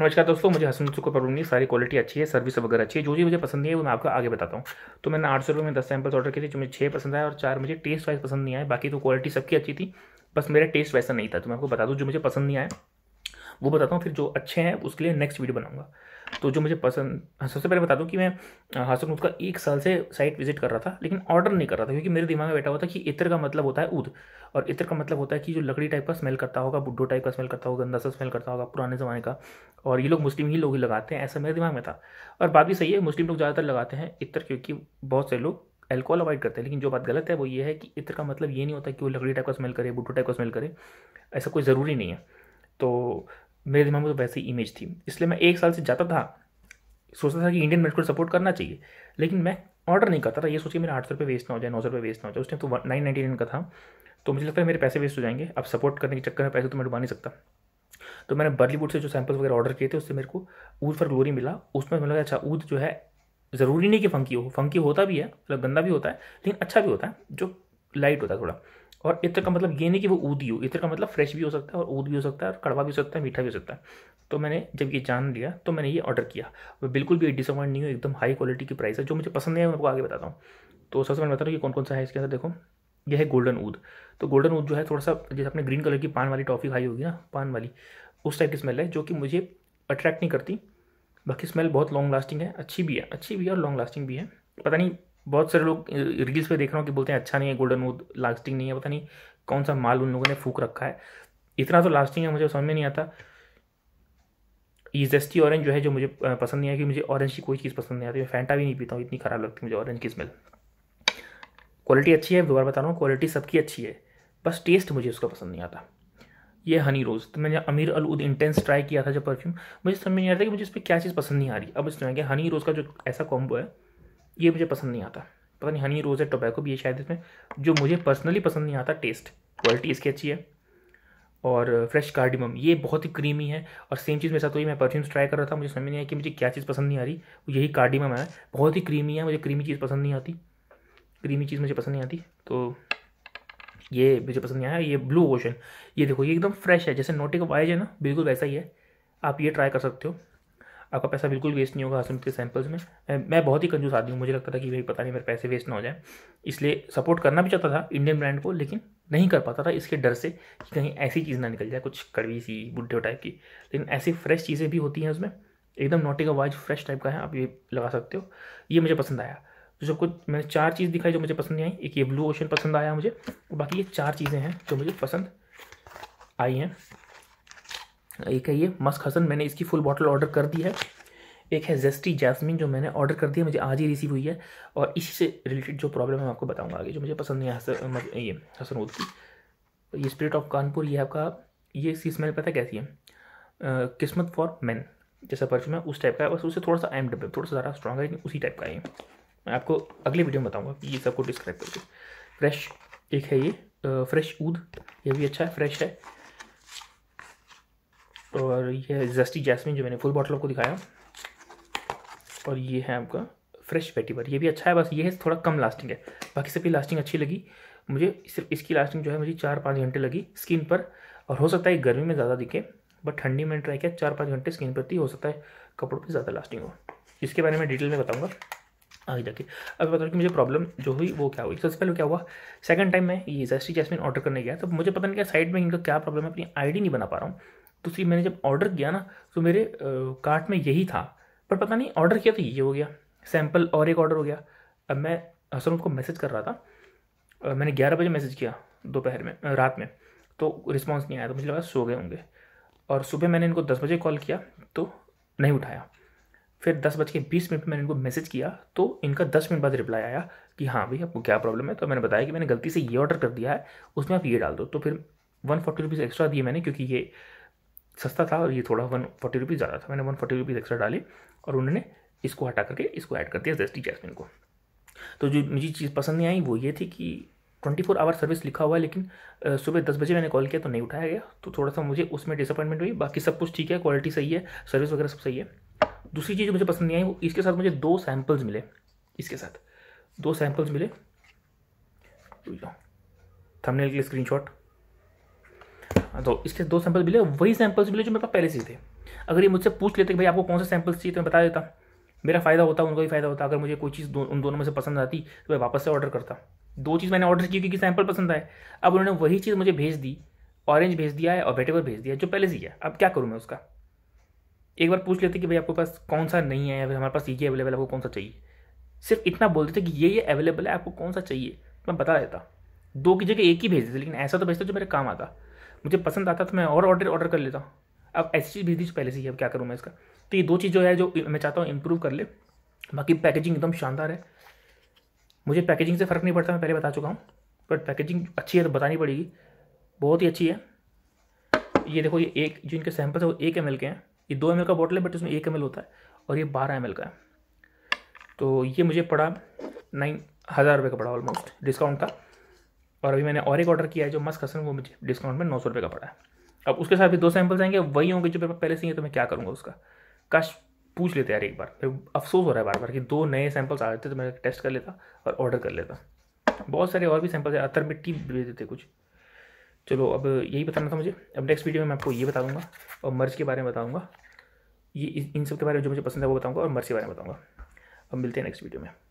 नमस्कार दोस्तों मुझे हसन को प्रॉब्लम नहीं सारी क्वालिटी अच्छी है सर्विस वगैरह अच्छी है जो भी मुझे पसंद नहीं है वो मैं आपको आगे बताता हूँ तो मैंने आठ सौ में दस सैम्पल्स ऑर्डर किए थे जो मुझे छः पसंद आया और चार मुझे टेस्ट वाइज पसंद नहीं आया बाकी तो क्वालिटी सबकी अच्छी थी बस मेरा टेस्ट वैसा नहीं था तो मैं आपको बता दूँ जो मुझे पसंद नहीं आया वो बताता हूँ फिर जो अच्छे हैं उसके लिए नेक्स्ट वीडियो बनाऊँगा तो जो मुझे पसंद हाँ, सबसे पहले बता दूँ कि मैं हाँ, हासन ऊद का एक साल से साइट विजिट कर रहा था लेकिन ऑर्डर नहीं कर रहा था क्योंकि मेरे दिमाग में बैठा हुआ था कि इतर का मतलब होता है ऊद और इतर का मतलब होता है कि जो लकड़ी टाइप का स्मेल करता होगा बुड्ढो टाइप का स्मेल करता होगा गंदा सा स्मेल करता होगा पुराने ज़माने का और ये लोग मुस्लिम ही लोग ही लगाते हैं ऐसा मेरे दिमाग में था और बात भी सही है मुस्लिम लोग ज़्यादातर लगाते हैं इतर क्योंकि बहुत से लोग एल्कोहल अवॉइड करते हैं लेकिन जो बात गलत है वो ये है कि इत्र का मतलब ये नहीं होता कि वो लकड़ी टाइप का स्मेल करे बुटू टाइप का स्मेल करे ऐसा कोई ज़रूरी नहीं है तो मेरे दिमाग में तो वैसे ही इमेज थी इसलिए मैं एक साल से जाता था सोचता था कि इंडियन मेडिकल सपोर्ट करना चाहिए लेकिन मैं ऑर्डर नहीं करता था ये सोचिए मेरा आठ सौ रुपये वेस्ट ना हो जाए नौ सौ रुपये वेस्ट ना हो जाए उस टाइम तो नाइन नाइन्टी नाइन का था तो मुझे लगता है मेरे पैसे वेस्ट हो जाएंगे अब सपोर्ट करने के चक्कर में पैसे तो मैं डुबा नहीं सकता तो मैंने बर्लीवुड से जो सैंपल्स वगैरह ऑर्डर किए थे उससे मेरे को ऊद फॉर ग्लोरी मिला उसमें मैंने लगा अच्छा ऊद जो है ज़रूरी नहीं कि फंकी हो फंकी होता भी है मतलब गंदा भी होता है लेकिन अच्छा भी होता है जो लाइट होता है थोड़ा और इत्र का मतलब ये नहीं कि वो ऊदी हो इत्र का मतलब फ्रेश भी हो सकता है और ऊद भी हो सकता है और कड़वा भी हो सकता है मीठा भी हो सकता है तो मैंने जब ये जान लिया तो मैंने ये ऑर्डर किया मैं बिल्कुल भी डिसअपॉइंट नहीं हूँ एकदम हाई क्वालिटी की प्राइस है जो मुझे पसंद नहीं है मैं आपको आगे बताता हूँ तो सबसे मैं बता रहा हूँ कि कौन कौन सा है इसके अंदर देखो यह है गोल्डन ऊद तो गोल्डन ऊद जो है थोड़ा सा जैसे अपने ग्रीन कलर की पान वाली टॉफ़ी खाई होगी ना पान वाली उस टाइप की स्मेल है जो कि मुझे अट्रैक्ट नहीं करती बाकी स्मेल बहुत लॉन्ग लास्टिंग है अच्छी भी है अच्छी भी है और लॉन्ग लास्टिंग भी है पता नहीं बहुत सारे लोग रील्स पे देख रहा हूँ कि बोलते हैं अच्छा नहीं है गोल्डन वूथ लास्टिंग नहीं है पता नहीं कौन सा माल उन लोगों ने फूक रखा है इतना तो लास्टिंग है मुझे समझ में नहीं आता ये जस्टी ऑरेंज जो है जो मुझे पसंद नहीं आया कि मुझे ऑरेंज की कोई चीज़ पसंद नहीं आती मैं फैंटा भी नहीं पीता हूँ इतनी ख़राब लगती मुझे ऑरेंज की स्मेल क्वालिटी अच्छी है दोबारा बता रहा हूँ क्वालिटी सबकी अच्छी है बस टेस्ट मुझे उसका पसंद नहीं आता ये हनी रोज़ तो मैंने अमीर अल उद इंटेंस ट्राई किया था जब परफ्यूम मुझे समझ नहीं आ रहा था कि मुझे इस पर क्या चीज़ पसंद नहीं आ रही अब इस तरह हनी रोज़ का जो ऐसा कॉम्बो है ये मुझे पसंद नहीं आता पता नहीं हनी रोज़ है टोबैको भी है शायद इसमें जो मुझे पर्सनली पसंद नहीं आता टेस्ट क्वालिटी इसकी अच्छी है और फ्रेश uh, कार्डिमम ये बहुत ही क्रीमी है और सेम चीज़ मेरे साथ हुई मैं परफ्यूम्स ट्राई कर रहा था मुझे समझ नहीं आया कि मुझे क्या चीज़ पसंद नहीं आ रही यही कार्डिमम है बहुत ही क्रीमी है मुझे क्रीमी चीज़ पसंद नहीं आती क्रीमी चीज़ मुझे पसंद नहीं आती तो ये मुझे पसंद नहीं आया ये ब्लू ओशन ये देखो ये एकदम फ्रेश है जैसे नोटिक वाइज है ना बिल्कुल वैसा ही है आप ये ट्राई कर सकते हो आपका पैसा बिल्कुल वेस्ट नहीं होगा हसमित के सैम्पल्स में मैं बहुत ही कंजूस आदमी हूँ मुझे लगता था कि भाई पता नहीं मेरे पैसे वेस्ट ना हो जाए इसलिए सपोर्ट करना भी चाहता था इंडियन ब्रांड को लेकिन नहीं कर पाता था इसके डर से कि कहीं ऐसी चीज़ ना निकल जाए कुछ कड़वी सी बुढ़े टाइप की लेकिन ऐसी फ्रेश चीज़ें भी होती हैं उसमें एकदम नोटी का फ्रेश टाइप का है आप ये लगा सकते हो ये मुझे पसंद आया तो सब कुछ मैंने चार चीज़ दिखाई जो मुझे पसंद नहीं आई एक ये ब्लू ओशन पसंद आया मुझे और बाकी ये चार चीज़ें हैं जो मुझे पसंद आई हैं एक है ये मस्क हसन मैंने इसकी फुल बॉटल ऑर्डर कर दी है एक है जेस्टी जैस्मिन जो मैंने ऑर्डर कर दिया मुझे आज ही रिसीव हुई है और इसी से रिलेटेड जो प्रॉब्लम है आपको बताऊंगा आगे जो मुझे पसंद नहीं है हसन ये की तो ये स्पिरिट ऑफ कानपुर ये आपका ये इसकी स्मेल पता कैसी है किस्मत फॉर मैन जैसा परफ्यूम है उस टाइप का है बस उसे थोड़ा सा एम डब्बे थोड़ा सा ज़्यादा स्ट्रॉन्ग है लेकिन उसी टाइप का है मैं आपको अगले वीडियो में बताऊँगा ये सबको डिस्क्राइब करके फ्रेश एक है ये फ्रेश ऊद ये भी अच्छा है फ्रेश है और ये है जस्टी जैसमिन जो मैंने फुल बॉटल आपको दिखाया और ये है आपका फ्रेश वेटिवर ये भी अच्छा है बस ये है थोड़ा कम लास्टिंग है बाकी सबकी लास्टिंग अच्छी लगी मुझे सिर्फ इसकी लास्टिंग जो है मुझे चार पाँच घंटे लगी स्किन पर और हो सकता है गर्मी में ज़्यादा दिखे बट ठंडी में ट्राई किया चार पाँच घंटे स्किन पर ही हो सकता है कपड़ों पर ज़्यादा लास्टिंग हो इसके बारे में डिटेल में बताऊँगा आगे जाके अब बता कि मुझे प्रॉब्लम जो हुई वो क्या हुई सबसे पहले क्या हुआ सेकंड टाइम मैं ये जस्टी जैसमिन ऑर्डर करने गया तो मुझे पता नहीं क्या साइड में इनका क्या प्रॉब्लम है अपनी आईडी नहीं बना पा रहा हूँ दूसरी तो मैंने जब ऑर्डर किया ना तो मेरे कार्ट में यही था पर पता नहीं ऑर्डर किया तो ये हो गया सैम्पल और एक ऑर्डर हो गया अब मैं असल उनको मैसेज कर रहा था मैंने ग्यारह बजे मैसेज किया दोपहर में रात में तो रिस्पॉन्स नहीं आया तो मुझे लगा सो गए होंगे और सुबह मैंने इनको दस बजे कॉल किया तो नहीं उठाया फिर दस बज के बीस मिनट मैंने इनको मैसेज किया तो इनका दस मिनट बाद रिप्लाई आया कि हाँ भाई आपको क्या प्रॉब्लम है तो मैंने बताया कि मैंने गलती से ये ऑर्डर कर दिया है उसमें आप ये डाल दो तो फिर वन फोर्टी रुपीज़ एक्स्ट्रा दिए मैंने क्योंकि ये सस्ता था और ये थोड़ा वन फोर्टी रुपीज़ ज़्यादा था मैंने वन फोर्टी रुपीज़ एक्स्ट्रा डाली और उन्होंने इसको हटा करके इसको ऐड कर दिया जेस्टी जैसमिन को तो जो मुझे चीज़ पसंद नहीं आई वो ये थी कि ट्वेंटी फोर आवर सर्विस लिखा हुआ है लेकिन सुबह दस बजे मैंने कॉल किया तो नहीं उठाया गया तो थोड़ा सा मुझे उसमें डिसअपॉइंटमेंट हुई बाकी सब कुछ ठीक है क्वालिटी सही है सर्विस वगैरह सब सही है दूसरी चीज़ जो मुझे पसंद नहीं आई वो इसके साथ मुझे दो सैम्पल्स मिले इसके साथ दो सैम्पल्स मिले थमने तो के लिए स्क्रीनशॉट हाँ, तो इसके दो सैंपल मिले वही सैंपल्स मिले जो मेरे पास पहले से थे अगर ये मुझसे पूछ लेते कि भाई आपको कौन सा सैंपल्स चाहिए तो मैं बता देता मेरा फ़ायदा होता उनको भी फ़ायदा होता अगर मुझे कोई चीज़ दो, उन दोनों में से पसंद आती तो मैं वापस से ऑर्डर करता दो चीज़ मैंने ऑर्डर की क्योंकि सैंपल पसंद आए अब उन्होंने वही चीज़ मुझे भेज दी ऑरेंज भेज दिया है और वेटेवर भेज दिया जो पहले से ही है अब क्या करूँ मैं उसका एक बार पूछ लेते कि भाई आपके पास कौन सा नहीं है या फिर हमारे पास ये अवेलेबल आपको कौन सा चाहिए सिर्फ इतना बोलते थे कि ये ये अवेलेबल है आपको कौन सा चाहिए मैं बता देता दो की जगह एक ही भेज देते लेकिन ऐसा तो भेजता जो मेरे काम आता मुझे पसंद आता तो मैं और ऑर्डर ऑर्डर कर लेता अब ऐसी चीज़ भेज दीजिए पहले से ही अब क्या करूँ मैं इसका तो ये दो चीज़ जो है जो मैं चाहता हूँ इम्प्रूव कर ले बाकी पैकेजिंग एकदम शानदार है मुझे पैकेजिंग से फ़र्क नहीं पड़ता मैं पहले बता चुका हूँ बट पैकेजिंग अच्छी है तो बतानी पड़ेगी बहुत ही अच्छी है ये देखो ये एक जो इनके सैंपल्स है वो एक एम के हैं ये दो एम का बॉटल है बट उसमें एक एम होता है और ये बारह एम का है तो ये मुझे पड़ा नाइन हज़ार रुपये का पड़ा ऑलमोस्ट डिस्काउंट था और अभी मैंने और एक ऑर्डर किया है जो मस्क हसन वो मुझे डिस्काउंट में नौ सौ रुपये का पड़ा है अब उसके साथ भी दो सैम्पल्स आएंगे वही होंगे जो मेरे पास पहले से ही है तो मैं क्या करूँगा उसका काश पूछ लेते यार एक बार फिर अफसोस हो रहा है बार बार कि दो नए सैंपल्स आ जाते तो मैं टेस्ट कर लेता और ऑर्डर कर लेता बहुत सारे और भी सैंपल्स हैं अतर मिट्टी भेज देते कुछ चलो अब यही बताना था मुझे अब नेक्स्ट वीडियो में मैं आपको ये बता दूँगा और मर्ज के बारे में बताऊँगा ये इन सब के बारे में जो मुझे पसंद है वो बताऊँगा और मर्ज के बारे में बताऊँगा अब मिलते हैं नेक्स्ट वीडियो में